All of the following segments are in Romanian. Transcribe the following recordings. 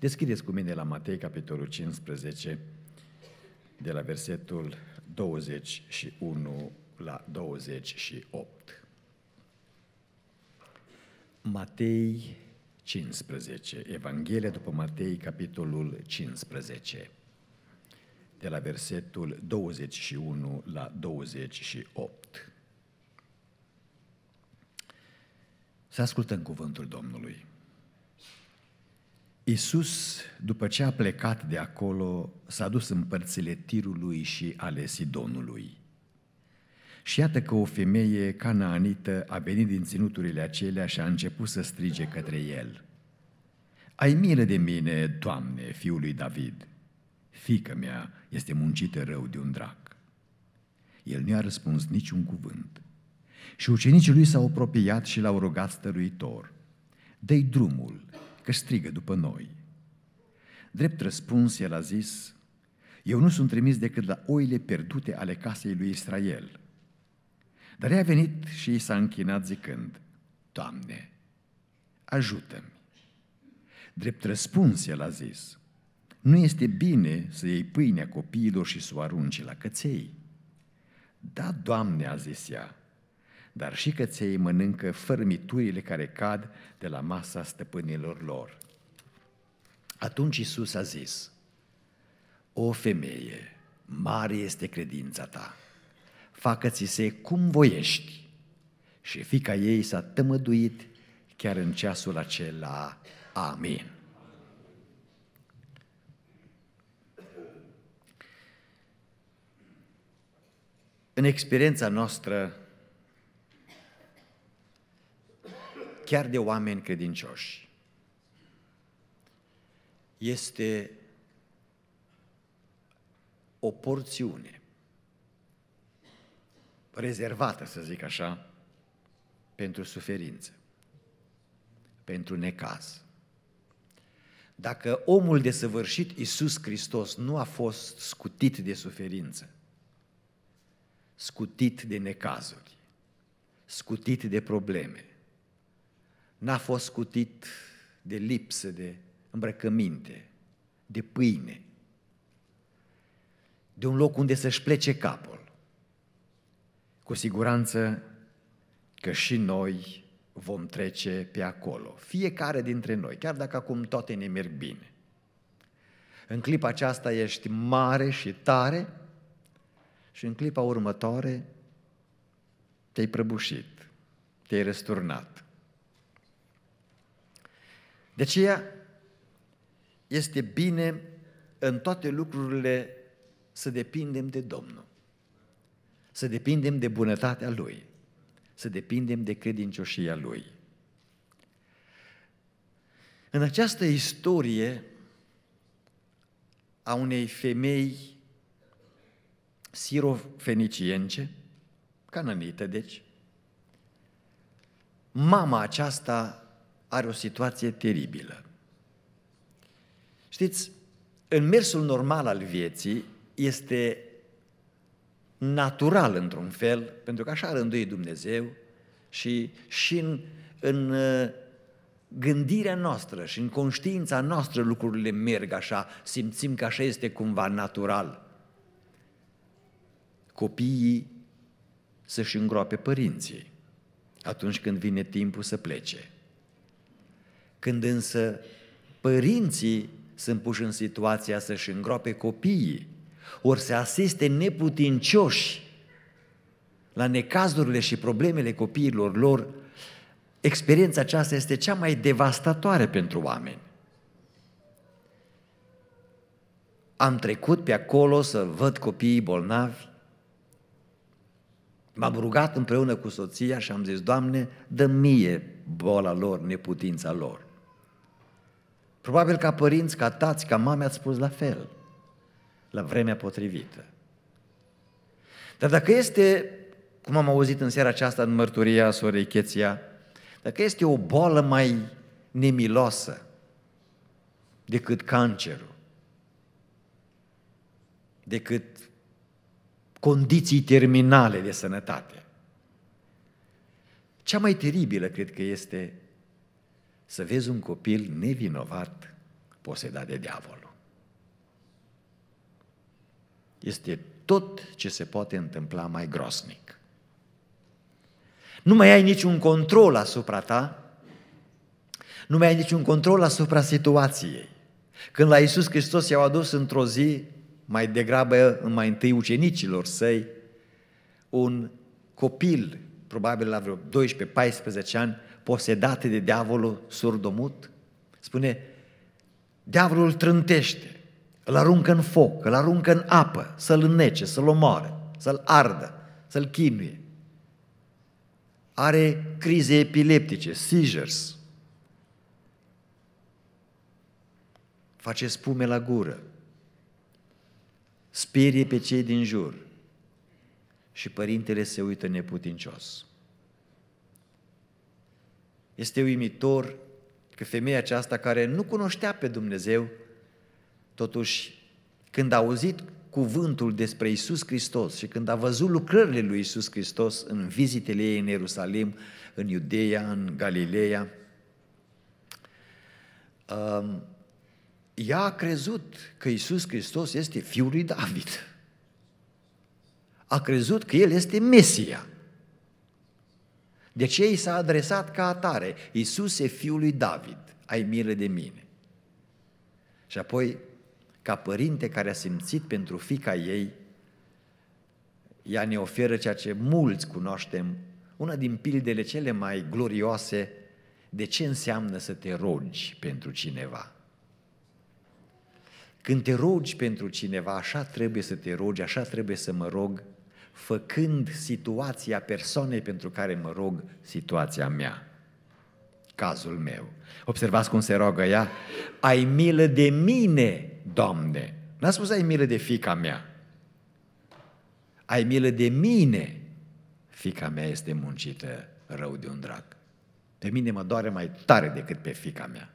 Deschideți cu mine la Matei, capitolul 15, de la versetul 21 la 28. Matei 15, Evanghelia după Matei, capitolul 15, de la versetul 21 la 28. Să ascultăm cuvântul Domnului. Iisus, după ce a plecat de acolo, s-a dus în părțile Tirului și ale Sidonului. Și iată că o femeie canaanită a venit din ținuturile acelea și a început să strige către el. Ai milă de mine, Doamne, fiul lui David! Fică mea este muncită rău de un drac. El nu a răspuns niciun cuvânt. Și ucenicii lui s-au apropiat și l-au rugat stăruitor. Dă-i drumul, că strigă după noi. Drept răspuns, el a zis, eu nu sunt trimis decât la oile pierdute ale casei lui Israel. Dar ea a venit și i s-a închinat zicând, Doamne, ajută-mi. Drept răspuns, el a zis, nu este bine să iei pâinea copiilor și să o arunci la căței. Da, Doamne, a zis ea, dar și căței mănâncă fărmiturile care cad de la masa stăpânilor lor. Atunci Isus a zis, O femeie, mare este credința ta, facă-ți se cum voiești. Și fica ei s-a tămăduit chiar în ceasul acela. Amin. În experiența noastră chiar de oameni credincioși. Este o porțiune rezervată, să zic așa, pentru suferință, pentru necaz. Dacă omul desăvârșit, Iisus Hristos, nu a fost scutit de suferință, scutit de necazuri, scutit de probleme, n-a fost scutit de lipsă, de îmbrăcăminte, de pâine, de un loc unde să-și plece capul. Cu siguranță că și noi vom trece pe acolo, fiecare dintre noi, chiar dacă acum toate ne merg bine. În clipa aceasta ești mare și tare și în clipa următoare te-ai prăbușit, te-ai răsturnat, de aceea este bine în toate lucrurile să depindem de Domnul, să depindem de bunătatea Lui, să depindem de credincioșia Lui. În această istorie a unei femei sirofenicience, cananită deci, mama aceasta are o situație teribilă. Știți, în mersul normal al vieții este natural într-un fel, pentru că așa a rânduit Dumnezeu și, și în, în uh, gândirea noastră și în conștiința noastră lucrurile merg așa, simțim că așa este cumva natural. Copiii să-și îngroape părinții atunci când vine timpul să plece. Când însă părinții sunt puși în situația să-și îngroape copiii, ori se asiste neputincioși la necazurile și problemele copiilor lor, experiența aceasta este cea mai devastatoare pentru oameni. Am trecut pe acolo să văd copiii bolnavi, m-am rugat împreună cu soția și am zis, Doamne, dă mie boala lor, neputința lor. Probabil ca părinți, ca tați, ca mame ați spus la fel, la vremea potrivită. Dar dacă este, cum am auzit în seara aceasta în mărturia sorei Cheția, dacă este o boală mai nemilosă decât cancerul, decât condiții terminale de sănătate, cea mai teribilă cred că este să vezi un copil nevinovat posedat de diavolul. Este tot ce se poate întâmpla mai grosnic. Nu mai ai niciun control asupra ta, nu mai ai niciun control asupra situației. Când la Iisus Hristos i-au adus într-o zi, mai degrabă mai întâi ucenicilor săi, un copil, probabil la vreo 12-14 ani, posedate de diavolul surdomut, spune, diavolul trântește, îl aruncă în foc, îl aruncă în apă, să-l înnece, să-l omoare, să-l ardă, să-l chinuie. Are crize epileptice, seizures. Face spume la gură. Sperie pe cei din jur. Și părintele se uită neputincios. Este uimitor că femeia aceasta care nu cunoștea pe Dumnezeu, totuși când a auzit cuvântul despre Isus Hristos și când a văzut lucrările lui Isus Hristos în vizitele ei în Ierusalim, în Iudeia, în Galileea, um, ea a crezut că Isus Hristos este fiul lui David. A crezut că El este Mesia. De ce i s-a adresat ca atare, Iisuse, fiul lui David, ai milă de mine. Și apoi, ca părinte care a simțit pentru fica ei, ea ne oferă ceea ce mulți cunoaștem, una din pildele cele mai glorioase de ce înseamnă să te rogi pentru cineva. Când te rogi pentru cineva, așa trebuie să te rogi, așa trebuie să mă rog făcând situația persoanei pentru care mă rog situația mea, cazul meu. Observați cum se roagă ea? Ai milă de mine, Doamne! N-a spus ai milă de fica mea. Ai milă de mine. Fica mea este muncită rău de un drag. Pe mine mă doare mai tare decât pe fica mea.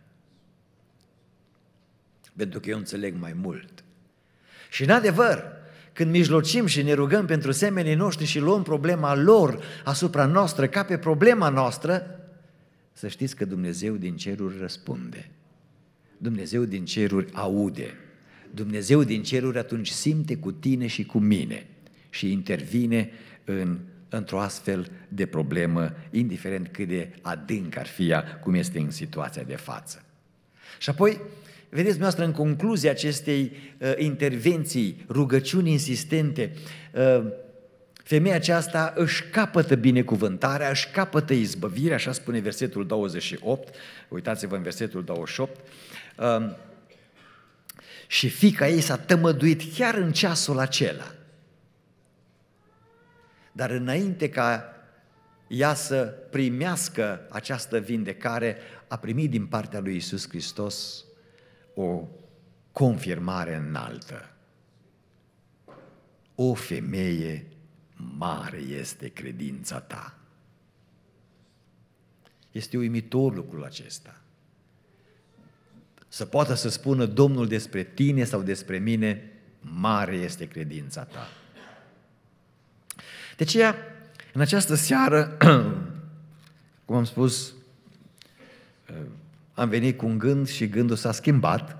Pentru că eu înțeleg mai mult. Și în adevăr, când mijlocim și ne rugăm pentru semenii noștri și luăm problema lor asupra noastră ca pe problema noastră, să știți că Dumnezeu din ceruri răspunde. Dumnezeu din ceruri aude. Dumnezeu din ceruri atunci simte cu tine și cu mine și intervine în, într-o astfel de problemă, indiferent cât de adânc ar fi ea, cum este în situația de față. Și apoi, Vedeți, noastră, în concluzia acestei uh, intervenții, rugăciuni insistente, uh, femeia aceasta își capătă binecuvântarea, își capătă izbăvirea, așa spune versetul 28, uitați-vă în versetul 28, uh, și fica ei s-a tămăduit chiar în ceasul acela. Dar înainte ca ea să primească această vindecare, a primit din partea lui Isus Hristos o confirmare înaltă. O femeie mare este credința ta. Este uimitor lucrul acesta. Să poată să spună Domnul despre tine sau despre mine, mare este credința ta. De aceea, în această seară, cum am spus, am venit cu un gând și gândul s-a schimbat,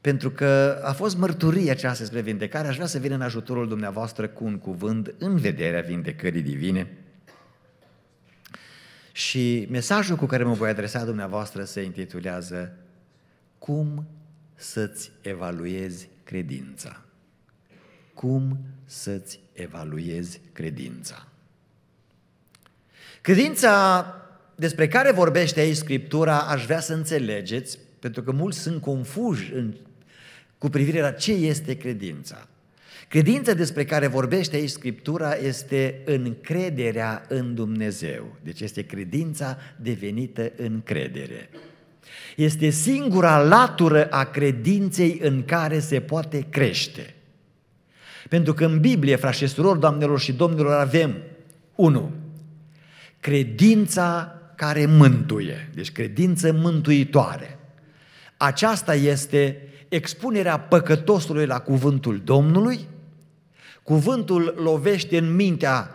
pentru că a fost mărturie aceasta despre vindecare, aș vrea să vin în ajutorul dumneavoastră cu un cuvânt în vederea vindecării divine. Și mesajul cu care mă voi adresa dumneavoastră se intitulează Cum să-ți evaluezi credința? Cum să-ți evaluezi credința? Credința despre care vorbește aici Scriptura, aș vrea să înțelegeți, pentru că mulți sunt confuși în, cu privire la ce este credința. Credința despre care vorbește aici Scriptura este încrederea în Dumnezeu. Deci este credința devenită încredere. Este singura latură a credinței în care se poate crește. Pentru că în Biblie, frașesuror, doamnelor și domnilor, avem 1. Credința care mântuie, deci credință mântuitoare. Aceasta este expunerea păcătosului la cuvântul Domnului, cuvântul lovește în mintea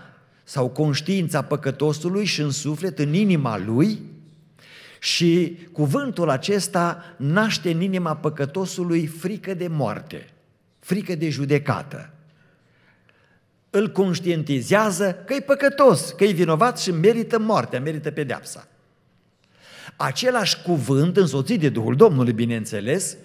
sau conștiința păcătosului și în suflet, în inima lui, și cuvântul acesta naște în inima păcătosului frică de moarte, frică de judecată îl conștientizează că e păcătos, că e vinovat și merită moartea, merită pedeapsa. Același cuvânt, însoțit de Duhul Domnului, bineînțeles,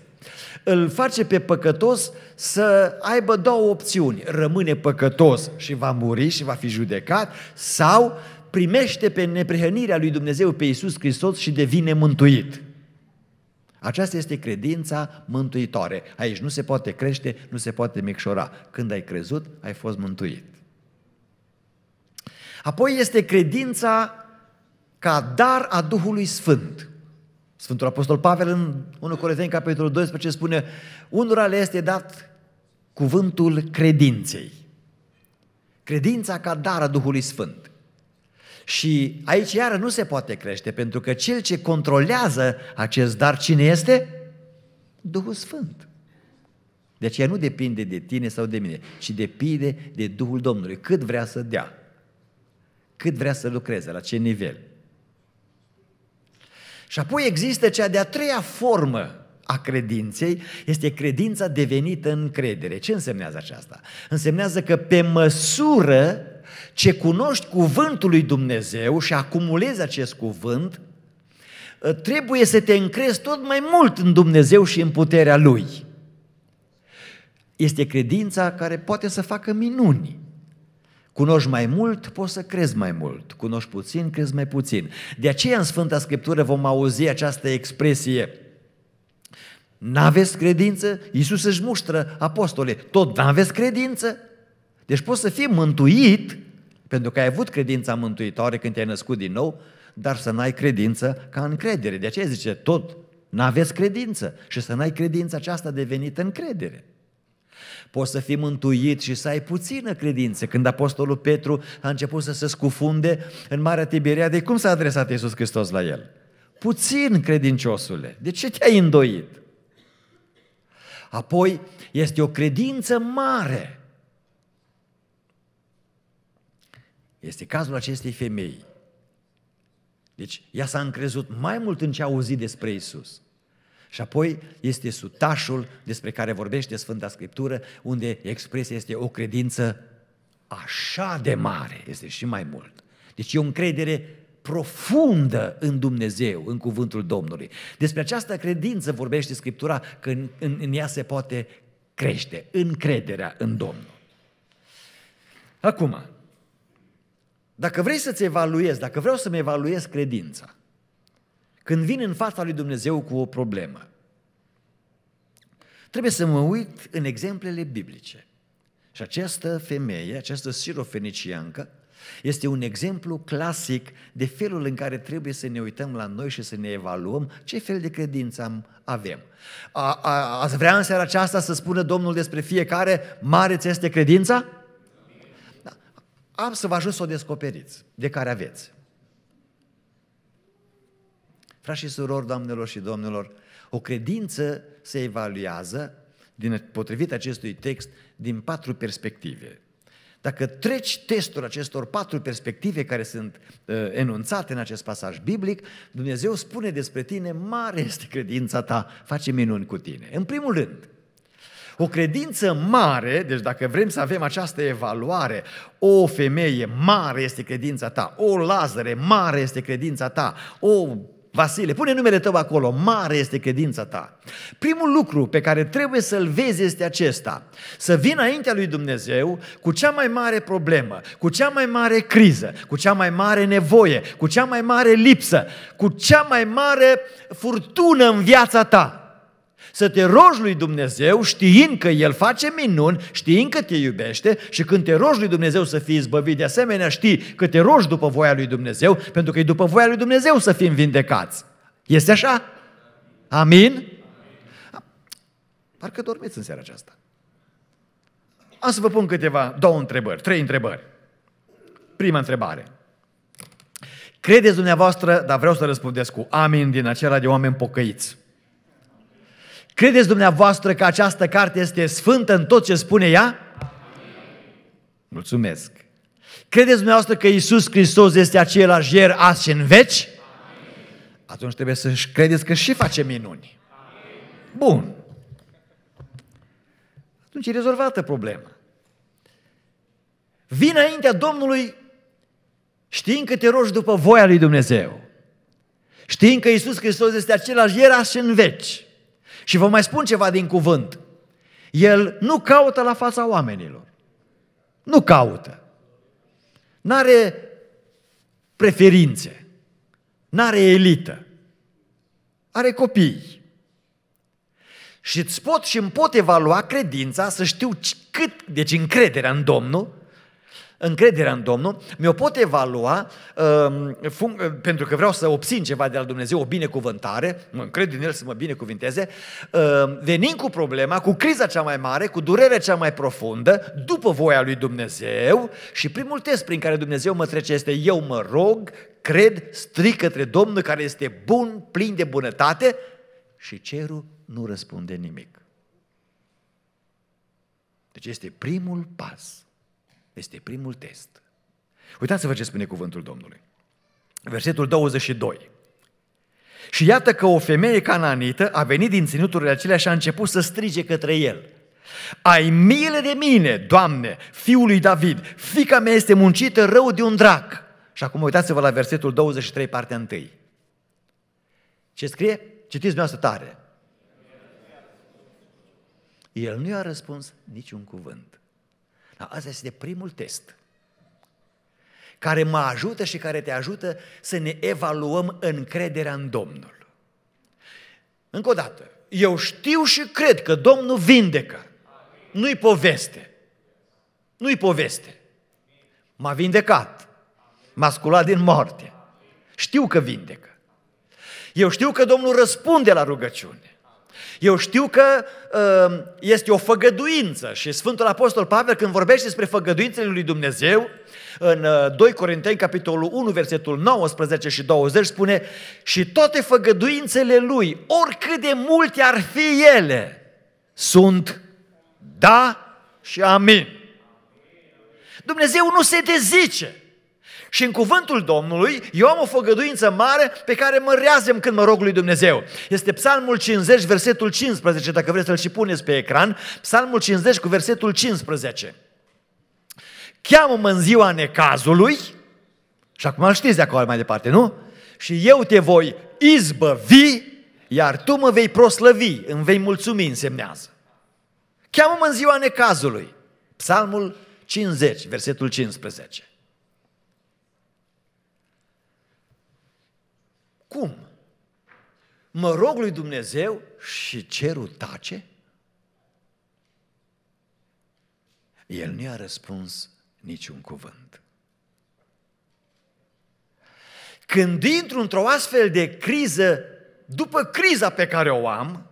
îl face pe păcătos să aibă două opțiuni. Rămâne păcătos și va muri și va fi judecat sau primește pe neprihănirea lui Dumnezeu pe Iisus Hristos și devine mântuit. Aceasta este credința mântuitoare. Aici nu se poate crește, nu se poate micșora. Când ai crezut, ai fost mântuit. Apoi este credința ca dar a Duhului Sfânt. Sfântul Apostol Pavel în 1 Corinteni, capitolul 12, spune Unora le este dat cuvântul credinței. Credința ca dar a Duhului Sfânt. Și aici iară nu se poate crește, pentru că cel ce controlează acest dar, cine este? Duhul Sfânt. Deci ea nu depinde de tine sau de mine, ci depinde de Duhul Domnului. Cât vrea să dea, cât vrea să lucreze, la ce nivel. Și apoi există cea de-a treia formă a credinței, este credința devenită încredere. Ce însemnează aceasta? Însemnează că pe măsură ce cunoști cuvântul lui Dumnezeu și acumulezi acest cuvânt, ă, trebuie să te încrezi tot mai mult în Dumnezeu și în puterea Lui. Este credința care poate să facă minuni. Cunoști mai mult, poți să crezi mai mult. Cunoști puțin, crezi mai puțin. De aceea în Sfânta Scriptură vom auzi această expresie N-aveți credință? Iisus își muștră apostole, tot n-aveți credință? Deci poți să fii mântuit pentru că ai avut credința mântuitoare când te-ai născut din nou, dar să n-ai credință ca încredere. De aceea zice tot, n-aveți credință și să n-ai credința aceasta devenită încredere. Poți să fii mântuit și să ai puțină credință. Când Apostolul Petru a început să se scufunde în Marea Tiberiade, cum s-a adresat Iisus Hristos la el? Puțin, credinciosule, de ce te-ai îndoit? Apoi, este o credință mare Este cazul acestei femei. Deci ea s-a încrezut mai mult în ce a auzit despre Isus. Și apoi este sutașul despre care vorbește Sfânta Scriptură, unde expresia este o credință așa de mare, este și mai mult. Deci e o încredere profundă în Dumnezeu, în cuvântul Domnului. Despre această credință vorbește Scriptura că în, în, în ea se poate crește, încrederea în Domnul. Acum, dacă vrei să-ți evaluezi, dacă vreau să-mi evaluez credința, când vin în fața lui Dumnezeu cu o problemă, trebuie să mă uit în exemplele biblice. Și această femeie, această sirofeniciancă, este un exemplu clasic de felul în care trebuie să ne uităm la noi și să ne evaluăm ce fel de credință am, avem. A, a, ați vrea în seara aceasta să spună Domnul despre fiecare, mare ți este credința? am să vă ajut să o descoperiți, de care aveți. Frați și surori, doamnelor și domnilor, o credință se evaluează, din, potrivit acestui text, din patru perspective. Dacă treci testul acestor patru perspective care sunt uh, enunțate în acest pasaj biblic, Dumnezeu spune despre tine, mare este credința ta, face minuni cu tine. În primul rând, o credință mare, deci dacă vrem să avem această evaluare, o femeie mare este credința ta, o lazăre mare este credința ta, o Vasile, pune numele tău acolo, mare este credința ta. Primul lucru pe care trebuie să-l vezi este acesta, să vii înaintea lui Dumnezeu cu cea mai mare problemă, cu cea mai mare criză, cu cea mai mare nevoie, cu cea mai mare lipsă, cu cea mai mare furtună în viața ta. Să te rogi lui Dumnezeu știind că El face minuni, știind că te iubește și când te rogi lui Dumnezeu să fii izbăvit, de asemenea știi că te rogi după voia lui Dumnezeu, pentru că e după voia lui Dumnezeu să fim vindecați. Este așa? Amin? Parcă dormiți în seara aceasta. Am să vă pun câteva, două întrebări, trei întrebări. Prima întrebare. Credeți dumneavoastră, dar vreau să răspundeți cu amin din acela de oameni pocăiți. Credeți dumneavoastră că această carte este sfântă în tot ce spune ea? Amin. Mulțumesc! Credeți dumneavoastră că Isus Hristos este același ieri, azi și în veci? Amin. Atunci trebuie să credeți că și face minuni. Amin. Bun. Atunci e rezolvată problema. Vin înaintea Domnului știind că te rogi după voia lui Dumnezeu. Știind că Isus Hristos este același ieri, azi și în veci. Și vă mai spun ceva din cuvânt. El nu caută la fața oamenilor. Nu caută. N-are preferințe. N-are elită. Are copii. Și îți pot și îmi pot evalua credința să știu cât, deci încrederea în Domnul, încrederea în Domnul, mi-o pot evalua uh, um, func- pentru că vreau să obțin ceva de la Dumnezeu, o binecuvântare, mă încred în El să mă binecuvinteze, uh, venind cu problema, cu criza cea mai mare, cu durerea cea mai profundă, după voia lui Dumnezeu și primul test prin care Dumnezeu mă trece este eu mă rog, cred, stric către Domnul care este bun, plin de bunătate și cerul nu răspunde nimic. Deci este primul pas. Este primul test. Uitați-vă ce spune cuvântul Domnului. Versetul 22. Și iată că o femeie cananită a venit din ținuturile acelea și a început să strige către el. Ai milă de mine, Doamne, fiul lui David, fica mea este muncită rău de un drac. Și acum uitați-vă la versetul 23, partea 1. Ce scrie? Citiți dumneavoastră tare. El nu i-a răspuns niciun cuvânt. Dar asta este primul test care mă ajută și care te ajută să ne evaluăm încrederea în Domnul. Încă o dată, eu știu și cred că Domnul vindecă. Nu-i poveste. Nu-i poveste. M-a vindecat. M-a sculat din moarte. Știu că vindecă. Eu știu că Domnul răspunde la rugăciune. Eu știu că uh, este o făgăduință și Sfântul Apostol Pavel când vorbește despre făgăduințele lui Dumnezeu, în 2 uh, Corinteni, capitolul 1, versetul 19 și 20, spune Și toate făgăduințele lui, oricât de multe ar fi ele, sunt da și amin. Dumnezeu nu se dezice. Și în cuvântul Domnului, eu am o făgăduință mare pe care mă reazem când mă rog lui Dumnezeu. Este Psalmul 50, versetul 15, dacă vreți să-l și puneți pe ecran. Psalmul 50 cu versetul 15. Cheamă-mă în ziua necazului, și acum îl știți de acolo mai departe, nu? Și eu te voi izbăvi, iar tu mă vei proslăvi, îmi vei mulțumi, însemnează. Cheamă-mă în ziua necazului. Psalmul 50, versetul 15. Cum? Mă rog lui Dumnezeu și cerul tace? El nu i-a răspuns niciun cuvânt. Când intru într-o astfel de criză, după criza pe care o am,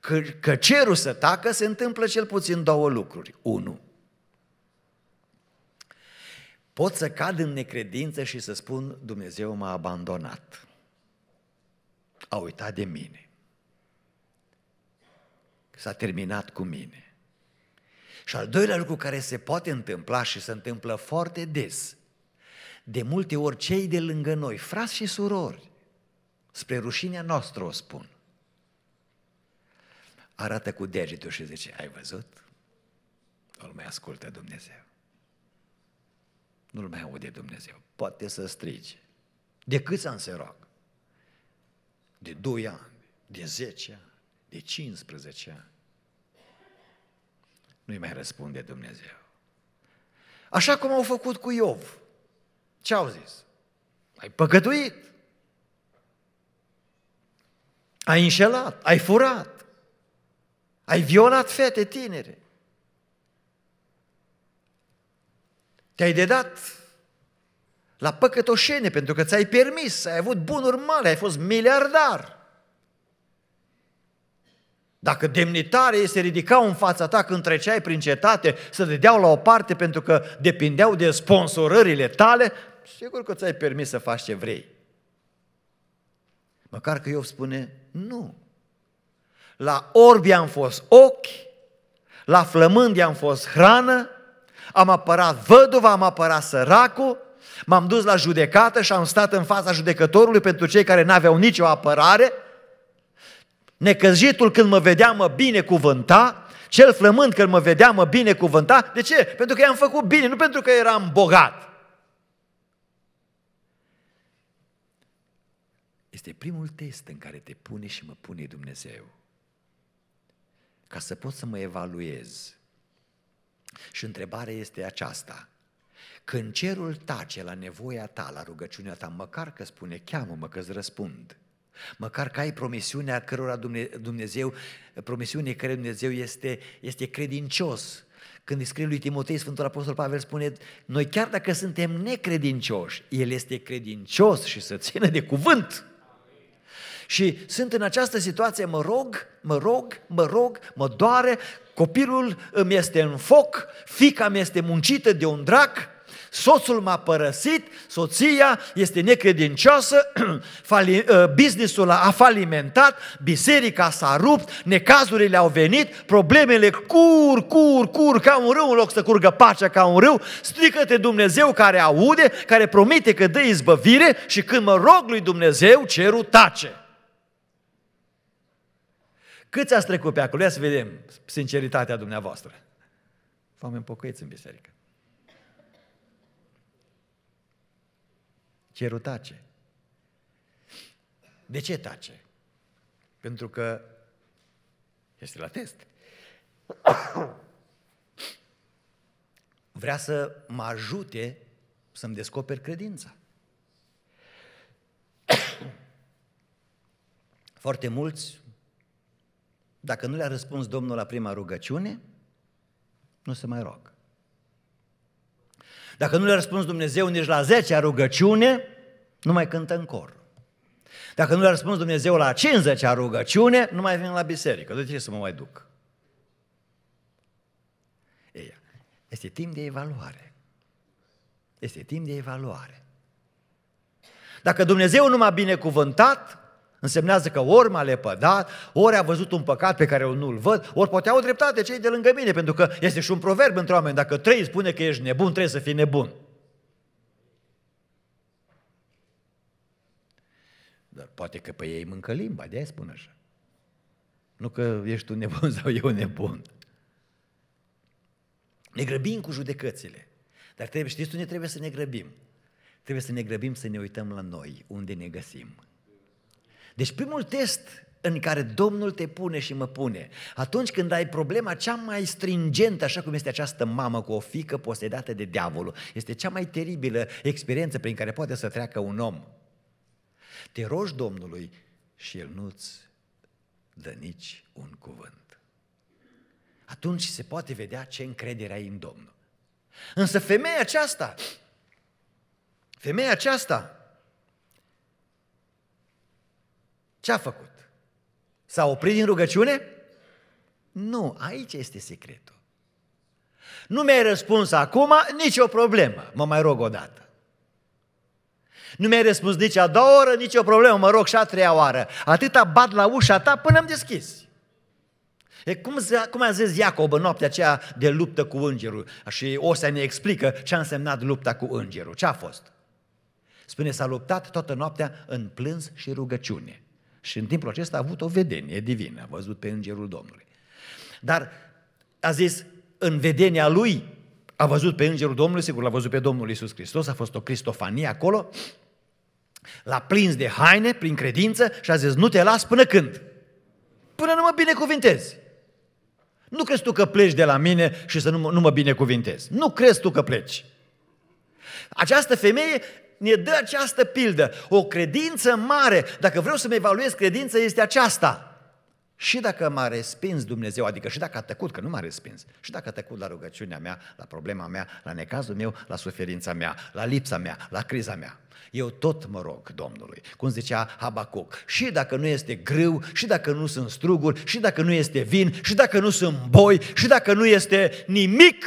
că, că cerul să tacă, se întâmplă cel puțin două lucruri. Unu, pot să cad în necredință și să spun Dumnezeu m-a abandonat a uitat de mine. S-a terminat cu mine. Și al doilea lucru care se poate întâmpla și se întâmplă foarte des, de multe ori cei de lângă noi, frați și surori, spre rușinea noastră o spun, arată cu degetul și zice, ai văzut? Nu-L mai ascultă Dumnezeu. Nu-L mai aude Dumnezeu. Poate să strige. De cât să se roagă? de 2 ani, de 10 ani, de 15 ani. Nu-i mai răspunde Dumnezeu. Așa cum au făcut cu Iov. Ce au zis? Ai păcătuit. Ai înșelat, ai furat. Ai violat fete tinere. Te-ai dedat la păcătoșenie, pentru că ți-ai permis, ai avut bunuri mari, ai fost miliardar. Dacă demnitare se ridicau în fața ta când treceai prin cetate, să te deau la o parte pentru că depindeau de sponsorările tale, sigur că ți-ai permis să faci ce vrei. Măcar că eu spune, nu. La orbi am fost ochi, la flămândi am fost hrană, am apărat văduva, am apărat săracul, M-am dus la judecată și am stat în fața judecătorului pentru cei care n-aveau nicio apărare. Necăjitul când mă vedea mă binecuvânta, cel flămând când mă vedea mă binecuvânta. De ce? Pentru că i-am făcut bine, nu pentru că eram bogat. Este primul test în care te pune și mă pune Dumnezeu. Ca să pot să mă evaluez. Și întrebarea este aceasta. Când cerul tace la nevoia ta, la rugăciunea ta, măcar că spune, cheamă-mă că-ți răspund. Măcar că ai promisiunea cărora Dumnezeu, promisiune care Dumnezeu este, este credincios. Când îi scrie lui Timotei, Sfântul Apostol Pavel spune, noi chiar dacă suntem necredincioși, El este credincios și să țină de cuvânt. Și sunt în această situație, mă rog, mă rog, mă rog, mă doare, copilul îmi este în foc, fica mi este muncită de un drac, soțul m-a părăsit, soția este necredincioasă, uh, businessul a falimentat, biserica s-a rupt, necazurile au venit, problemele cur, cur, cur ca un râu în loc să curgă pacea ca un râu, strică-te Dumnezeu care aude, care promite că dă izbăvire și când mă rog lui Dumnezeu, cerul tace. Câți ați trecut pe acolo? Ia să vedem sinceritatea dumneavoastră. Oameni pocăiți în biserică. Cerul tace. De ce tace? Pentru că este la test. Vrea să mă ajute să-mi descoper credința. Foarte mulți, dacă nu le-a răspuns Domnul la prima rugăciune, nu se mai roagă. Dacă nu le răspunzi Dumnezeu nici la 10 rugăciune, nu mai cântă în cor. Dacă nu le răspunzi Dumnezeu la 50 rugăciune, nu mai vin la biserică. De ce să mă mai duc? Ei, este timp de evaluare. Este timp de evaluare. Dacă Dumnezeu nu m-a binecuvântat, Însemnează că ori m-a lepădat, ori a văzut un păcat pe care eu nu-l văd, ori poate au dreptate cei de lângă mine, pentru că este și un proverb între oameni, dacă trei spune că ești nebun, trebuie să fii nebun. Dar poate că pe ei mâncă limba, de-aia spun așa. Nu că ești tu nebun sau eu nebun. Ne grăbim cu judecățile. Dar trebuie, știți unde trebuie să ne grăbim? Trebuie să ne grăbim să ne uităm la noi, unde ne găsim. Deci primul test în care Domnul te pune și mă pune. Atunci când ai problema cea mai stringentă, așa cum este această mamă cu o fică posedată de diavolul, este cea mai teribilă experiență prin care poate să treacă un om. Te rogi Domnului și El nu-ți dă nici un cuvânt. Atunci se poate vedea ce încredere ai în Domnul. Însă femeia aceasta, femeia aceasta, Ce a făcut? S-a oprit din rugăciune? Nu, aici este secretul. Nu mi-ai răspuns acum, nicio problemă, mă mai rog o dată. Nu mi-ai răspuns nici a doua oră, nicio problemă, mă rog și a treia oară. Atâta bat la ușa ta până am deschis. E cum, cum a zis Iacob în noaptea aceea de luptă cu îngerul? Și o să ne explică ce a însemnat lupta cu îngerul. Ce a fost? Spune, s-a luptat toată noaptea în plâns și rugăciune. Și în timpul acesta a avut o vedenie divină, a văzut pe Îngerul Domnului. Dar a zis, în vedenia lui, a văzut pe Îngerul Domnului, sigur l-a văzut pe Domnul Isus Hristos, a fost o cristofanie acolo, l-a plins de haine prin credință și a zis, nu te las până când? Până nu mă binecuvintezi. Nu crezi tu că pleci de la mine și să nu mă, nu mă binecuvintezi. Nu crezi tu că pleci. Această femeie ne dă această pildă. O credință mare, dacă vreau să-mi evaluez credința, este aceasta. Și dacă m-a respins Dumnezeu, adică și dacă a tăcut, că nu m-a respins, și dacă a tăcut la rugăciunea mea, la problema mea, la necazul meu, la suferința mea, la lipsa mea, la criza mea, eu tot mă rog Domnului, cum zicea Habacuc, și dacă nu este grâu, și dacă nu sunt struguri, și dacă nu este vin, și dacă nu sunt boi, și dacă nu este nimic,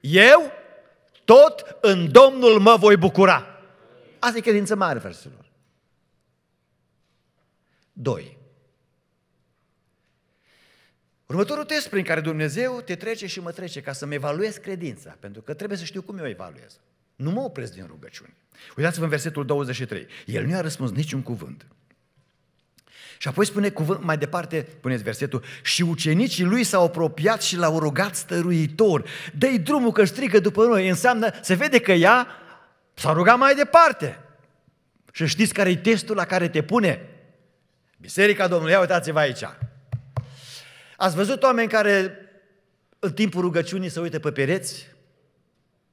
eu tot în Domnul mă voi bucura. Asta e credință mare, fraților. Doi. Următorul test prin care Dumnezeu te trece și mă trece ca să-mi evaluez credința, pentru că trebuie să știu cum eu evaluez. Nu mă opresc din rugăciune. Uitați-vă în versetul 23. El nu i-a răspuns niciun cuvânt. Și apoi spune cuvânt, mai departe, puneți versetul, și ucenicii lui s-au apropiat și l-au rugat stăruitor, dă-i drumul că strigă după noi, înseamnă, se vede că ea S-a rugat mai departe. Și știți care e testul la care te pune? Biserica Domnului, ia uitați-vă aici. Ați văzut oameni care în timpul rugăciunii se uită pe pereți?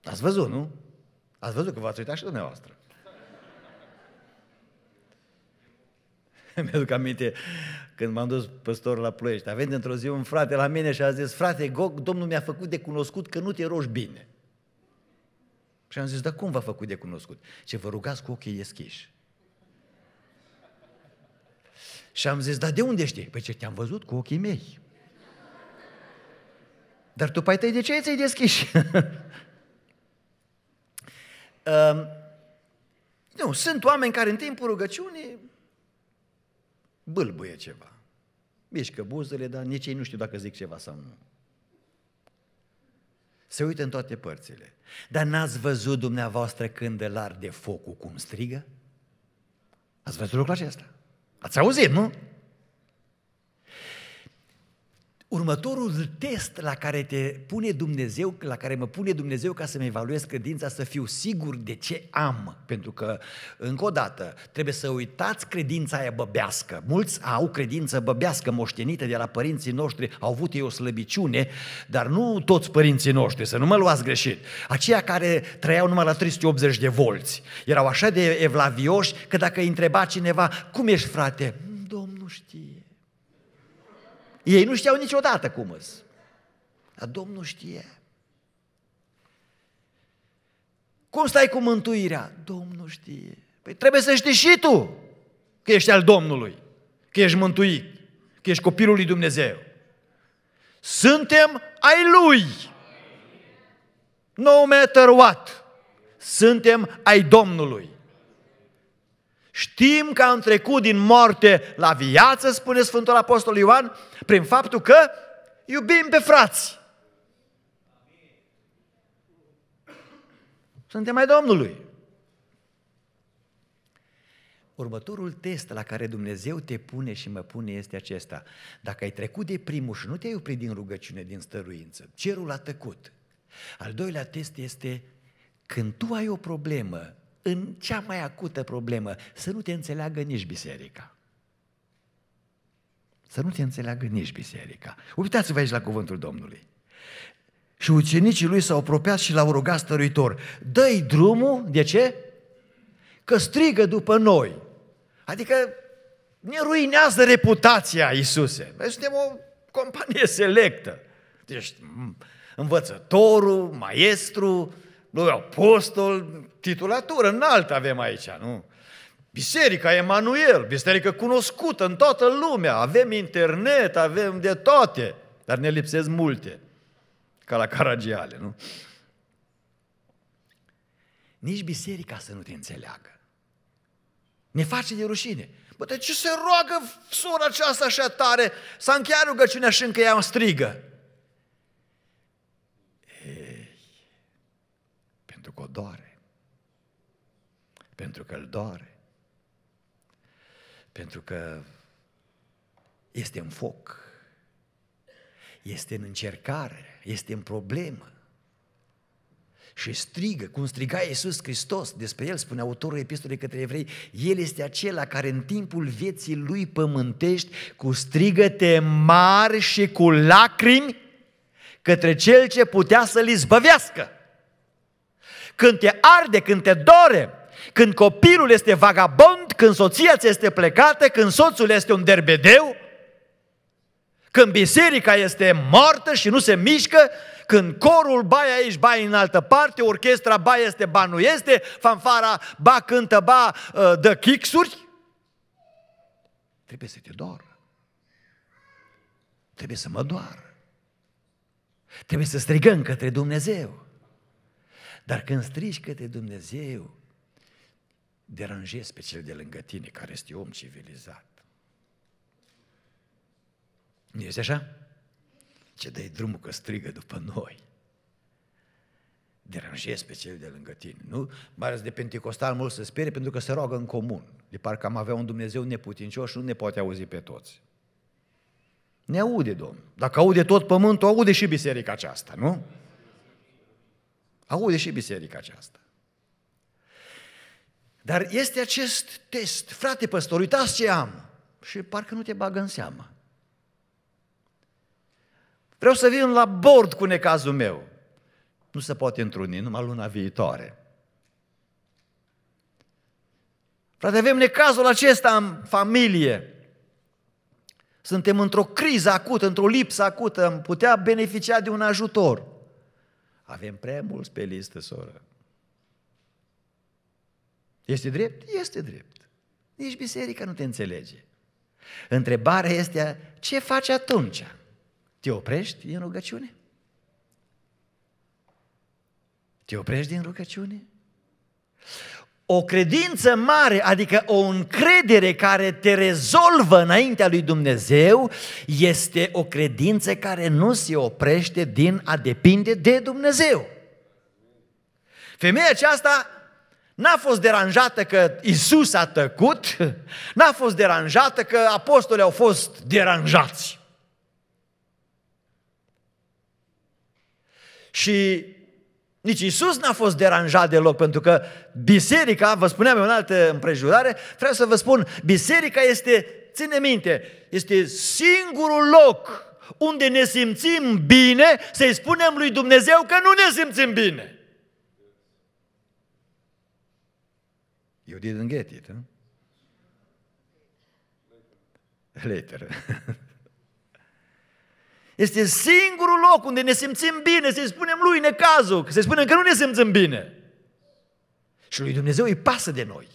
Ați văzut, nu? Ați văzut că v-ați uitat și dumneavoastră. Mi-aduc aminte când m-am dus păstor la Ploiești. A venit într-o zi un frate la mine și a zis, frate, Gog, Domnul mi-a făcut de cunoscut că nu te rogi bine. Și am zis, dar cum v-a făcut de cunoscut? Ce vă rugați cu ochii deschiși. Și am zis, dar de unde știi? Păi ce, te-am văzut cu ochii mei. Dar tu, pai păi, tăi, de ce ți-ai deschiși? uh, nu, sunt oameni care în timpul rugăciunii bâlbuie ceva. Mișcă buzele, dar nici ei nu știu dacă zic ceva sau nu. Se uită în toate părțile. Dar n-ați văzut dumneavoastră cândelar de focul cum strigă? Ați văzut lucrul acesta? Ați auzit, nu? Următorul test la care te pune Dumnezeu, la care mă pune Dumnezeu ca să-mi evaluez credința, să fiu sigur de ce am. Pentru că, încă o dată, trebuie să uitați credința aia băbească. Mulți au credință băbească moștenită de la părinții noștri, au avut ei o slăbiciune, dar nu toți părinții noștri, să nu mă luați greșit. Aceia care trăiau numai la 380 de volți, erau așa de evlavioși că dacă îi întreba cineva, cum ești frate? Mm, Domnul știe. Ei nu știau niciodată cum îs. Dar Domnul știe. Cum stai cu mântuirea? Domnul știe. Păi trebuie să știi și tu că ești al Domnului, că ești mântuit, că ești copilul lui Dumnezeu. Suntem ai Lui. No matter what. Suntem ai Domnului. Știm că am trecut din moarte la viață, spune Sfântul Apostol Ioan, prin faptul că iubim pe frați. Suntem mai Domnului. Următorul test la care Dumnezeu te pune și mă pune este acesta. Dacă ai trecut de primul și nu te-ai oprit din rugăciune, din stăruință, cerul a tăcut. Al doilea test este când tu ai o problemă în cea mai acută problemă, să nu te înțeleagă nici biserica. Să nu te înțeleagă nici biserica. Uitați-vă aici la cuvântul Domnului. Și ucenicii lui s-au apropiat și l-au rugat stăruitor, dă-i drumul, de ce? Că strigă după noi. Adică ne ruinează reputația Iisuse. Noi suntem o companie selectă. Deci învățătorul, maestru, nu, apostol, titulatură înaltă avem aici, nu? Biserica Emanuel, biserică cunoscută în toată lumea, avem internet, avem de toate, dar ne lipsesc multe, ca la Caragiale, nu? Nici biserica să nu te înțeleagă. Ne face de rușine. Bă, de ce se roagă sora aceasta așa tare? S-a încheiat rugăciunea și încă ea îmi strigă. doare. Pentru că îl doare. Pentru că este în foc. Este în încercare, este în problemă. Și strigă, cum striga Iisus Hristos, despre el spune autorul epistolei către evrei, el este acela care în timpul vieții lui pământești cu strigăte mari și cu lacrimi către cel ce putea să-l izbăvească când te arde, când te dore, când copilul este vagabond, când soția ți este plecată, când soțul este un derbedeu, când biserica este moartă și nu se mișcă, când corul bai aici, bai în altă parte, orchestra bai este, ba nu este, fanfara ba cântă, ba uh, dă chixuri, trebuie să te doară. Trebuie să mă doară. Trebuie să strigăm către Dumnezeu. Dar când strigi către Dumnezeu, deranjezi pe cel de lângă tine, care este om civilizat. Nu este așa? Ce dai drumul că strigă după noi. Deranjezi pe cel de lângă tine, nu? Mai de pentecostal mult se sperie pentru că se roagă în comun. De parcă am avea un Dumnezeu neputincios și nu ne poate auzi pe toți. Ne aude, Domn. Dacă aude tot pământul, aude și biserica aceasta, nu? Aude și biserica aceasta. Dar este acest test. Frate păstor, uitați ce am. Și parcă nu te bagă în seamă. Vreau să vin la bord cu necazul meu. Nu se poate întruni, numai luna viitoare. Frate, avem necazul acesta în familie. Suntem într-o criză acută, într-o lipsă acută, am putea beneficia de un ajutor. Avem prea mulți pe listă, soră. Este drept? Este drept. Nici biserica nu te înțelege. Întrebarea este, ce faci atunci? Te oprești din rugăciune? Te oprești din rugăciune? O credință mare, adică o încredere care te rezolvă înaintea lui Dumnezeu, este o credință care nu se oprește din a depinde de Dumnezeu. Femeia aceasta N-a fost deranjată că Isus a tăcut, n-a fost deranjată că apostolii au fost deranjați. Și nici Isus n-a fost deranjat deloc, pentru că biserica, vă spuneam în altă împrejurare, vreau să vă spun, biserica este, ține minte, este singurul loc unde ne simțim bine să-i spunem lui Dumnezeu că nu ne simțim bine. You didn't get it, huh? Hm? Later. Este singurul loc unde ne simțim bine, să-i spunem lui necazul, să-i spunem că nu ne simțim bine. Și lui Dumnezeu îi pasă de noi.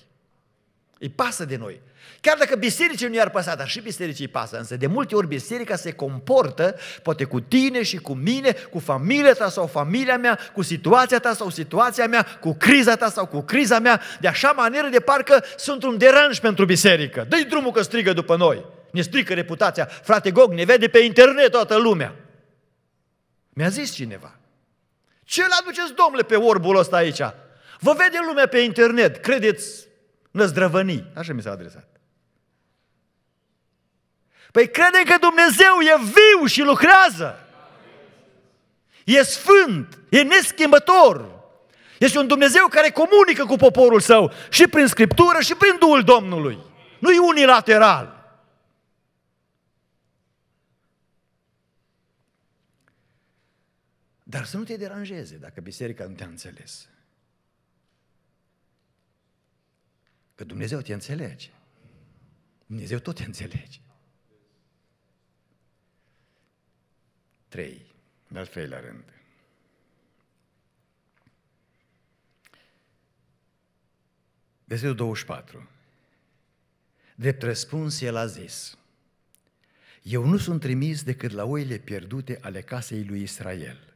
Îi pasă de noi. Chiar dacă bisericii nu i-ar păsa, dar și bisericii îi pasă, însă de multe ori biserica se comportă, poate cu tine și cu mine, cu familia ta sau familia mea, cu situația ta sau situația mea, cu criza ta sau cu criza mea, de așa manieră de parcă sunt un deranj pentru biserică. Dă-i drumul că strigă după noi ne strică reputația. Frate Gog, ne vede pe internet toată lumea. Mi-a zis cineva. Ce-l aduceți, domnule, pe orbul ăsta aici? Vă vede lumea pe internet, credeți năzdrăvănii. Așa mi s-a adresat. Păi credem că Dumnezeu e viu și lucrează. E sfânt, e neschimbător. Este un Dumnezeu care comunică cu poporul său și prin Scriptură și prin Duhul Domnului. Nu e unilateral. Dar să nu te deranjeze dacă biserica nu te-a înțeles. Că Dumnezeu te înțelege. Dumnezeu tot te înțelege. Trei, de-al treilea rând. Versetul 24. Drept răspuns, el a zis, Eu nu sunt trimis decât la oile pierdute ale casei lui Israel.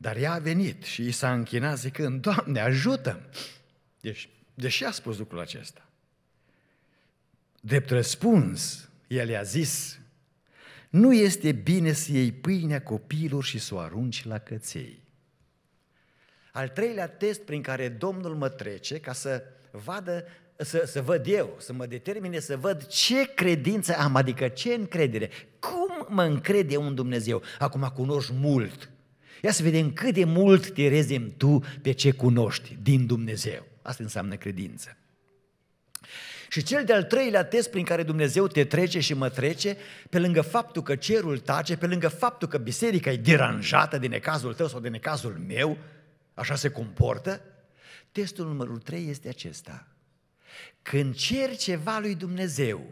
Dar ea a venit și i s-a închinat zicând, Doamne, ajută -mi! Deci, deși a spus lucrul acesta, drept răspuns, el i-a zis, nu este bine să iei pâinea copiilor și să o arunci la căței. Al treilea test prin care Domnul mă trece ca să vadă să, să văd eu, să mă determine să văd ce credință am, adică ce încredere, cum mă încrede un Dumnezeu. Acum cunoști mult, Ia să vedem cât de mult te rezem tu pe ce cunoști din Dumnezeu. Asta înseamnă credință. Și cel de-al treilea test prin care Dumnezeu te trece și mă trece, pe lângă faptul că cerul tace, pe lângă faptul că biserica e deranjată de necazul tău sau de necazul meu, așa se comportă, testul numărul trei este acesta. Când cer ceva lui Dumnezeu,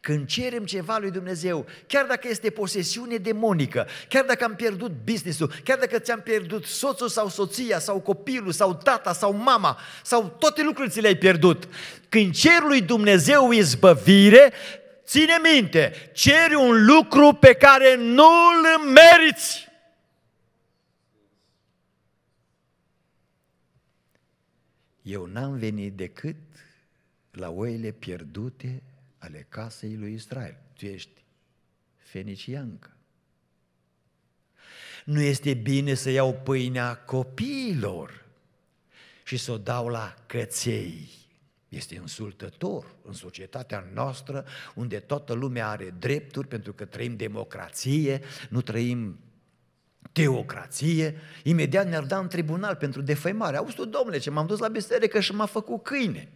când cerem ceva lui Dumnezeu, chiar dacă este posesiune demonică, chiar dacă am pierdut businessul, chiar dacă ți-am pierdut soțul sau soția, sau copilul, sau tata, sau mama, sau toate lucrurile ți le-ai pierdut, când cer lui Dumnezeu izbăvire, ține minte, ceri un lucru pe care nu-l meriți. Eu n-am venit decât la oile pierdute ale casei lui Israel. Tu ești feniciancă. Nu este bine să iau pâinea copiilor și să o dau la căței. Este insultător în societatea noastră unde toată lumea are drepturi pentru că trăim democrație, nu trăim teocrație, imediat ne-ar da în tribunal pentru defăimare. Auzi tu, domnule, ce m-am dus la biserică și m-a făcut câine.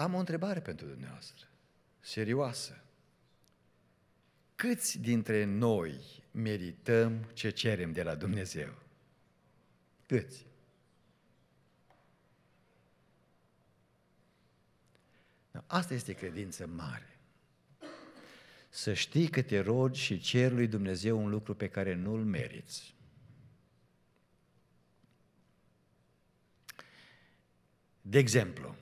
Am o întrebare pentru dumneavoastră, serioasă. Câți dintre noi merităm ce cerem de la Dumnezeu? Câți? Asta este credință mare. Să știi că te rogi și ceri lui Dumnezeu un lucru pe care nu-l meriți. De exemplu,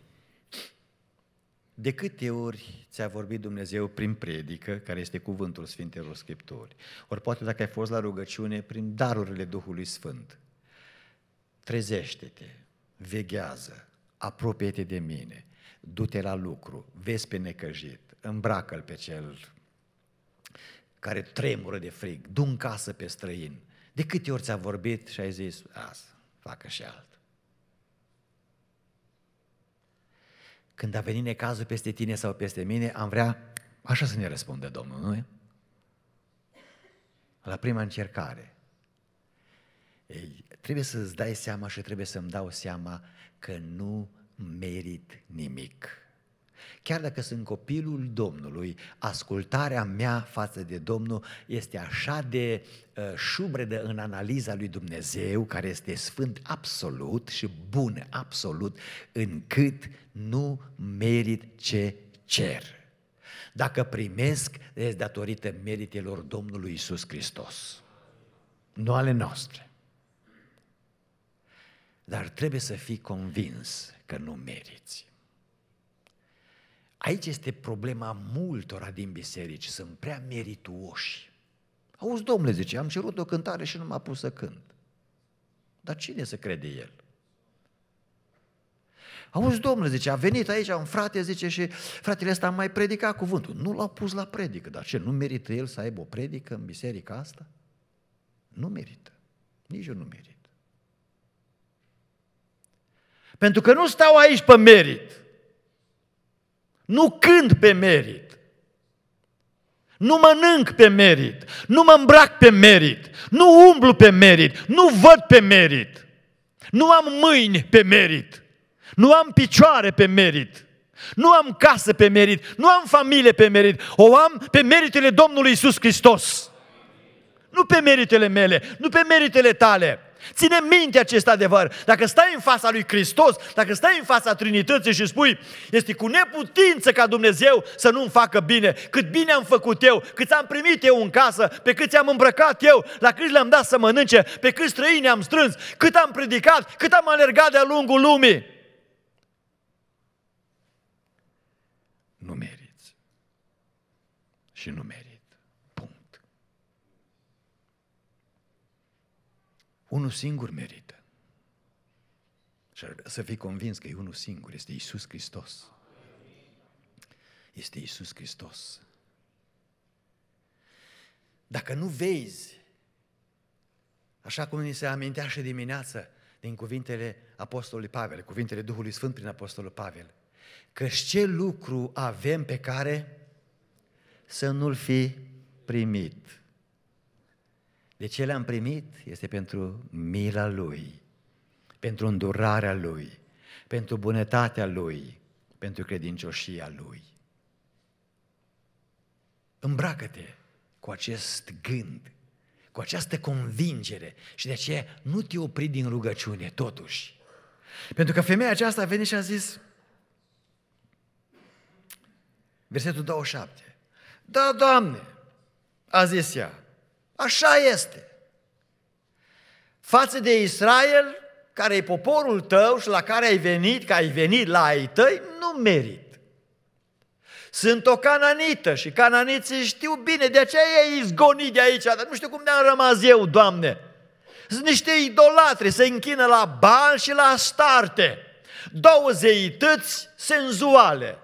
de câte ori ți-a vorbit Dumnezeu prin predică, care este cuvântul Sfintelor Scripturi? Ori poate dacă ai fost la rugăciune, prin darurile Duhului Sfânt. Trezește-te, veghează, apropie-te de mine, du-te la lucru, vezi pe necăjit, îmbracă-l pe cel care tremură de frig, du în casă pe străin. De câte ori ți-a vorbit și ai zis, asta, facă și altă. Când a venit necazul peste tine sau peste mine, am vrea așa să ne răspundă Domnul, nu La prima încercare. Ei, trebuie să-ți dai seama și trebuie să-mi dau seama că nu merit nimic. Chiar dacă sunt copilul Domnului, ascultarea mea față de Domnul este așa de uh, șubredă în analiza lui Dumnezeu, care este sfânt absolut și bun absolut, încât nu merit ce cer. Dacă primesc, este datorită meritelor Domnului Isus Hristos, nu ale noastre. Dar trebuie să fii convins că nu meriți. Aici este problema multora din biserici, sunt prea merituoși. Auzi, domnule, zice, am cerut o cântare și nu m-a pus să cânt. Dar cine să crede el? Auzi, domnule, zice, a venit aici un frate, zice, și fratele ăsta a mai predicat cuvântul. Nu l-au pus la predică, dar ce, nu merită el să aibă o predică în biserica asta? Nu merită. Nici eu nu merit. Pentru că nu stau aici pe merit. Nu cânt pe merit. Nu mănânc pe merit. Nu mă îmbrac pe merit. Nu umblu pe merit. Nu văd pe merit. Nu am mâini pe merit. Nu am picioare pe merit. Nu am casă pe merit. Nu am familie pe merit. O am pe meritele Domnului Isus Hristos. Nu pe meritele mele, nu pe meritele tale. Ține minte acest adevăr. Dacă stai în fața lui Hristos, dacă stai în fața Trinității și spui, este cu neputință ca Dumnezeu să nu-mi facă bine, cât bine am făcut eu, cât am primit eu în casă, pe cât am îmbrăcat eu, la cât le-am dat să mănânce, pe cât străini am strâns, cât am predicat, cât am alergat de-a lungul lumii. Nu meriți. Și nu meriți. Unul singur merită. Și să fii convins că e unul singur, este Isus Hristos. Este Isus Hristos. Dacă nu vezi, așa cum ni se amintea și dimineață din cuvintele Apostolului Pavel, cuvintele Duhului Sfânt prin Apostolul Pavel, că ce lucru avem pe care să nu-l fi primit. De ce le-am primit? Este pentru mila Lui, pentru îndurarea Lui, pentru bunătatea Lui, pentru credincioșia Lui. Îmbracă-te cu acest gând, cu această convingere și de aceea nu te opri din rugăciune, totuși. Pentru că femeia aceasta a venit și a zis, versetul 27, Da, Doamne, a zis ea, Așa este. Față de Israel, care e poporul tău și la care ai venit, că ai venit la ai tăi, nu merit. Sunt o cananită și cananiții știu bine, de aceea e izgonit de aici, dar nu știu cum ne-am rămas eu, Doamne. Sunt niște idolatri, se închină la bal și la starte, Două zeități senzuale,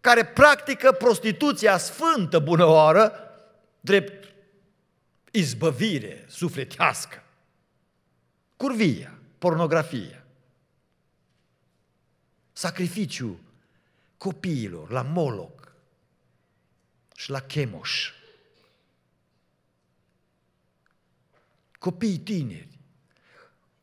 care practică prostituția sfântă bună oară, drept izbăvire sufletească. Curvia, pornografia, sacrificiu copiilor la Moloc și la Chemoș. Copiii tineri,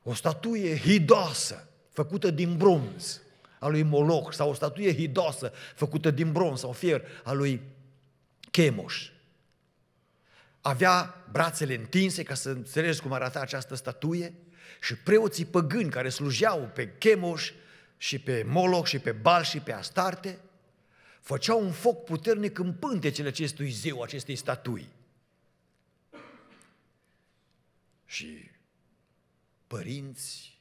o statuie hidoasă, făcută din bronz, a lui Moloch, sau o statuie hidoasă, făcută din bronz sau fier, a lui Chemoș avea brațele întinse ca să înțelegi cum arăta această statuie și preoții păgâni care slujeau pe Chemoș și pe Moloch și pe Bal și pe Astarte făceau un foc puternic în pântecele acestui zeu, acestei statui. Și părinți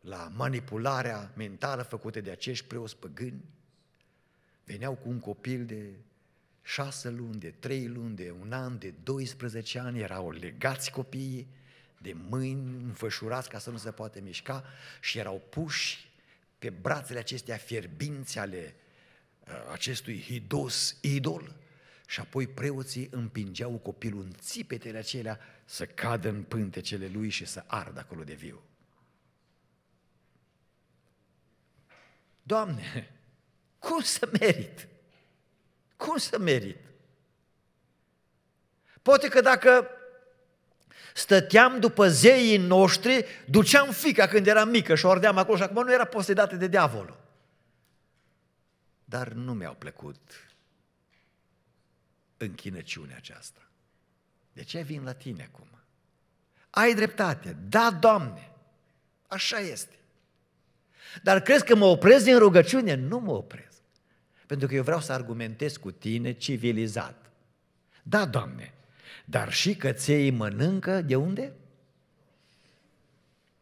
la manipularea mentală făcută de acești preoți păgâni veneau cu un copil de șase luni, de trei luni, de un an, de 12 ani erau legați copiii de mâini, înfășurați ca să nu se poate mișca și erau puși pe brațele acestea fierbinți ale uh, acestui hidos idol și apoi preoții împingeau copilul în țipetele acelea să cadă în pântecele lui și să ardă acolo de viu. Doamne, cum să merit? Cum să merit? Poate că dacă stăteam după zeii noștri, duceam fica când era mică și o ardeam acolo și acum nu era posedată de diavolul. Dar nu mi-au plăcut închinăciunea aceasta. De ce vin la tine acum? Ai dreptate, da, Doamne, așa este. Dar crezi că mă opresc din rugăciune? Nu mă opresc. Pentru că eu vreau să argumentez cu tine civilizat. Da, Doamne, dar și căței mănâncă de unde?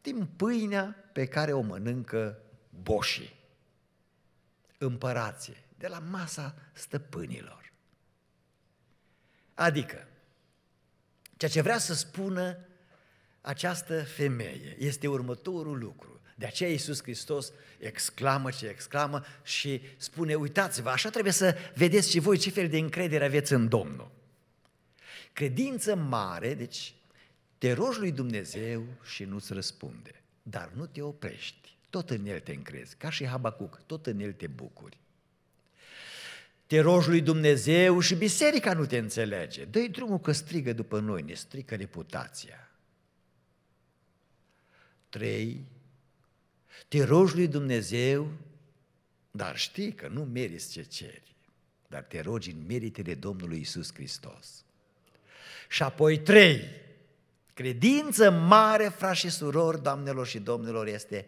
Din pâinea pe care o mănâncă boșii, împărații, de la masa stăpânilor. Adică, ceea ce vrea să spună această femeie este următorul lucru. De aceea Iisus Hristos exclamă ce exclamă și spune, uitați-vă, așa trebuie să vedeți și voi ce fel de încredere aveți în Domnul. Credință mare, deci te rogi lui Dumnezeu și nu-ți răspunde, dar nu te oprești, tot în El te încrezi, ca și Habacuc, tot în El te bucuri. Te rogi lui Dumnezeu și biserica nu te înțelege. Dă-i drumul că strigă după noi, ne strică reputația. Trei, te rogi lui Dumnezeu, dar știi că nu meriți ce ceri, dar te rogi în meritele Domnului Isus Hristos. Și apoi trei, credință mare, frați și surori, doamnelor și domnilor, este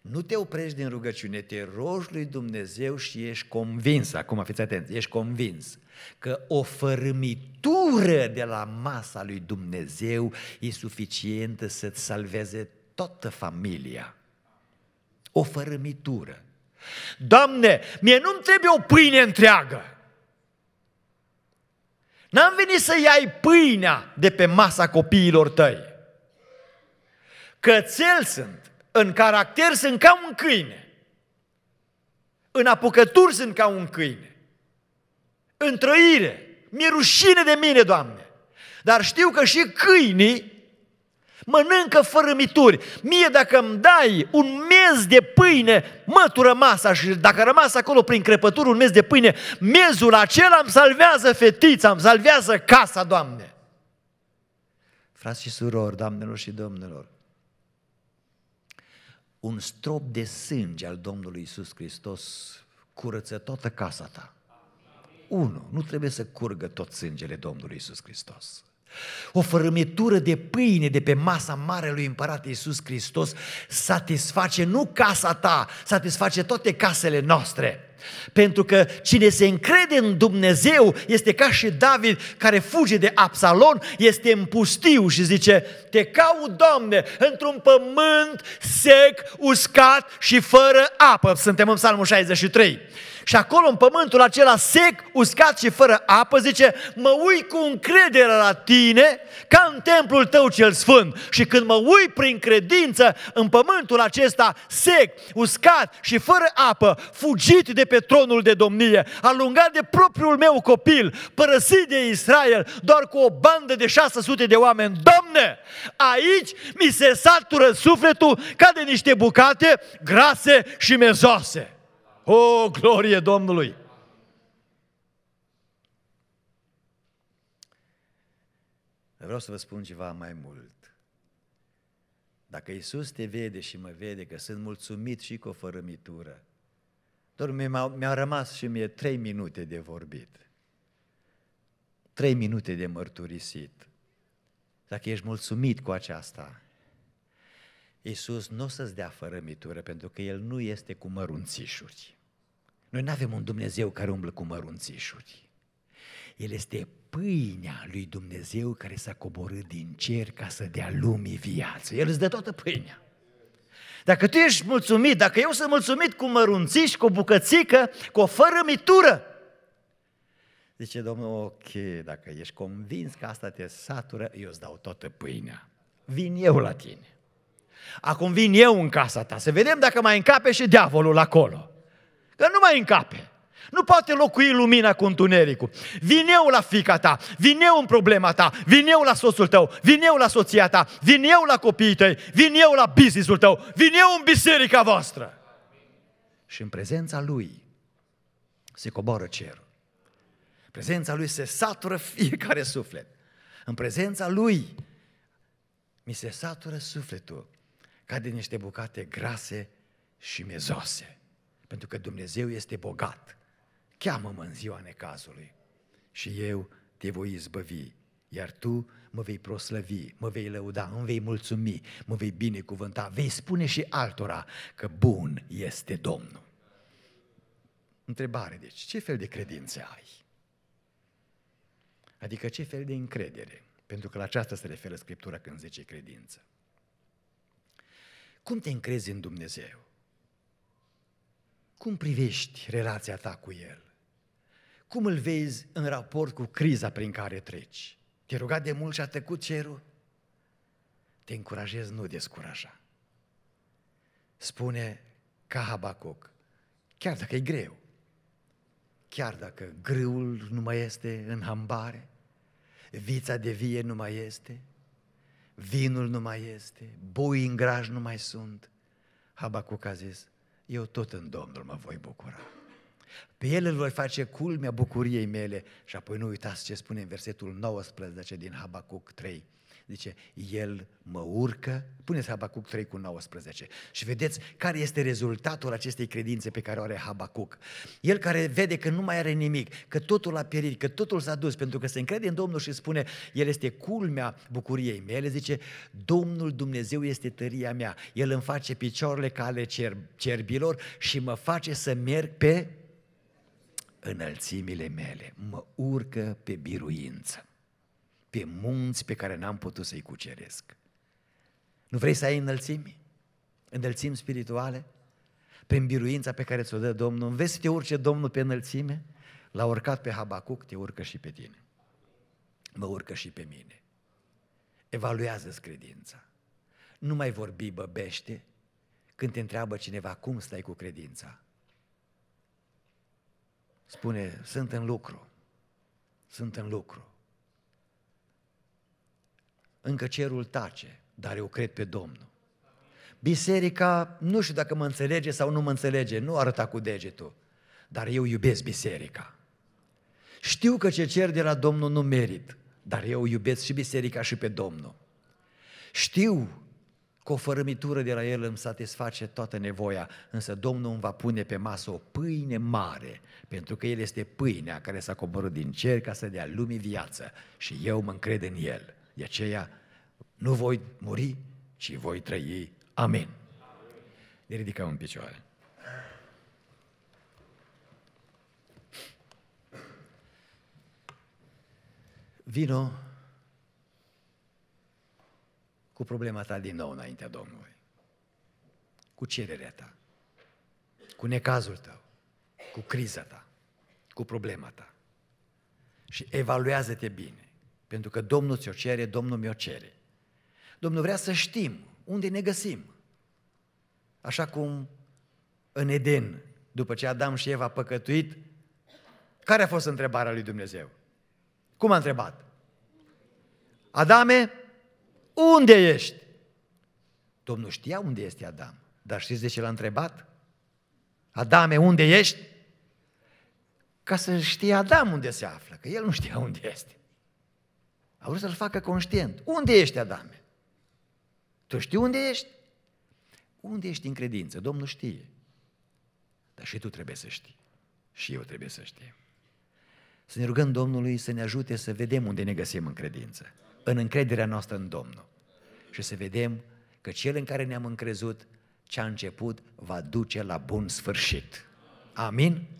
nu te oprești din rugăciune, te rogi lui Dumnezeu și ești convins, acum fiți atenți, ești convins că o fărâmitură de la masa lui Dumnezeu e suficientă să-ți salveze toată familia o fărâmitură. Doamne, mie nu-mi trebuie o pâine întreagă. N-am venit să iai pâinea de pe masa copiilor tăi. Cățel sunt, în caracter sunt ca un câine. În apucături sunt ca un câine. În trăire, mi-e rușine de mine, Doamne. Dar știu că și câinii mănâncă fără mituri. Mie dacă îmi dai un mez de pâine, mătură masa și dacă rămas acolo prin crepături un mez de pâine, mezul acela îmi salvează fetița, îmi salvează casa, Doamne. Frați și surori, doamnelor și domnilor, un strop de sânge al Domnului Isus Hristos curăță toată casa ta. Unu, nu trebuie să curgă tot sângele Domnului Isus Hristos. O fărâmitură de pâine de pe masa Marelui Împărat Iisus Hristos satisface nu casa ta, satisface toate casele noastre. Pentru că cine se încrede în Dumnezeu este ca și David care fuge de Absalon, este în pustiu și zice, te caut, Doamne, într-un pământ sec, uscat și fără apă. Suntem în Psalmul 63. Și acolo, în pământul acela sec, uscat și fără apă, zice, mă uit cu încredere la tine, ca în templul tău cel sfânt. Și când mă uit prin credință în pământul acesta sec, uscat și fără apă, fugit de pe tronul de domnie, alungat de propriul meu copil, părăsit de Israel, doar cu o bandă de 600 de oameni. Doamne, aici mi se satură sufletul ca de niște bucate grase și mezoase. O, glorie Domnului! Vreau să vă spun ceva mai mult. Dacă Isus te vede și mă vede că sunt mulțumit și cu o fărâmitură, doar mi-a rămas și mie trei minute de vorbit. Trei minute de mărturisit. Dacă ești mulțumit cu aceasta, Iisus nu o să-ți dea fărâmitură, pentru că El nu este cu mărunțișuri. Noi nu avem un Dumnezeu care umblă cu mărunțișuri. El este pâinea lui Dumnezeu care s-a coborât din cer ca să dea lumii viață. El îți dă toată pâinea. Dacă tu ești mulțumit, dacă eu sunt mulțumit cu mărunțiș, cu bucățică, cu o fărămitură, zice Domnul, ok, dacă ești convins că asta te satură, eu îți dau toată pâinea. Vin eu la tine. Acum vin eu în casa ta, să vedem dacă mai încape și diavolul acolo. Că nu mai încape. Nu poate locui lumina cu întunericul. Vin eu la fica ta, vin eu în problema ta, vin eu la soțul tău, vin eu la soția ta, vin eu la copiii tăi, vin eu la businessul tău, vin eu în biserica voastră. Și în prezența lui se coboară cerul. În prezența lui se satură fiecare suflet. În prezența lui mi se satură sufletul ca de niște bucate grase și mezoase. Pentru că Dumnezeu este bogat. Cheamă-mă în ziua necazului și eu te voi izbăvi, iar tu mă vei proslăvi, mă vei lăuda, îmi vei mulțumi, mă vei binecuvânta, vei spune și altora că bun este Domnul. Întrebare, deci, ce fel de credință ai? Adică ce fel de încredere? Pentru că la aceasta se referă Scriptura când zice credință. Cum te încrezi în Dumnezeu? Cum privești relația ta cu El? Cum îl vezi în raport cu criza prin care treci? te ruga de mult și a tăcut cerul? Te încurajez, nu descuraja. Spune ca Habacuc, chiar dacă e greu, chiar dacă grâul nu mai este în hambare, vița de vie nu mai este, vinul nu mai este, boi în graj nu mai sunt, Habacuc a zis, eu tot în Domnul mă voi bucura. Pe el îl voi face culmea bucuriei mele. Și apoi nu uitați ce spune în versetul 19 din Habacuc 3. Zice, el mă urcă, puneți Habacuc 3 cu 19 și vedeți care este rezultatul acestei credințe pe care o are Habacuc. El care vede că nu mai are nimic, că totul a pierit, că totul s-a dus, pentru că se încrede în Domnul și spune, el este culmea bucuriei mele, zice, Domnul Dumnezeu este tăria mea, el îmi face picioarele ca ale cer- cerbilor și mă face să merg pe înălțimile mele, mă urcă pe biruință pe munți pe care n-am putut să-i cuceresc. Nu vrei să ai înălțimi? Înălțimi spirituale? Prin biruința pe care ți-o dă Domnul? Vezi să te urce Domnul pe înălțime? L-a urcat pe Habacuc, te urcă și pe tine. Mă urcă și pe mine. Evaluează-ți credința. Nu mai vorbi băbește când te întreabă cineva cum stai cu credința. Spune, sunt în lucru. Sunt în lucru încă cerul tace, dar eu cred pe Domnul. Biserica, nu știu dacă mă înțelege sau nu mă înțelege, nu arăta cu degetul, dar eu iubesc biserica. Știu că ce cer de la Domnul nu merit, dar eu iubesc și biserica și pe Domnul. Știu că o fărâmitură de la El îmi satisface toată nevoia, însă Domnul îmi va pune pe masă o pâine mare, pentru că El este pâinea care s-a coborât din cer ca să dea lumii viață și eu mă încred în El. De aceea nu voi muri, ci voi trăi. Amen. Ne ridicăm în picioare. Vino cu problema ta din nou înaintea Domnului, cu cererea ta, cu necazul tău, cu criza ta, cu problema ta. Și evaluează-te bine. Pentru că Domnul ți-o cere, Domnul mi-o cere. Domnul vrea să știm unde ne găsim. Așa cum în Eden, după ce Adam și Eva păcătuit, care a fost întrebarea lui Dumnezeu? Cum a întrebat? Adame, unde ești? Domnul știa unde este Adam, dar știți de ce l-a întrebat? Adame, unde ești? Ca să știe Adam unde se află, că el nu știa unde este. A vrut să-l facă conștient. Unde ești, Adame? Tu știi unde ești? Unde ești în credință? Domnul știe. Dar și tu trebuie să știi. Și eu trebuie să știu. Să ne rugăm Domnului să ne ajute să vedem unde ne găsim în credință, în încrederea noastră în Domnul. Și să vedem că cel în care ne-am încrezut, ce a început, va duce la bun sfârșit. Amin?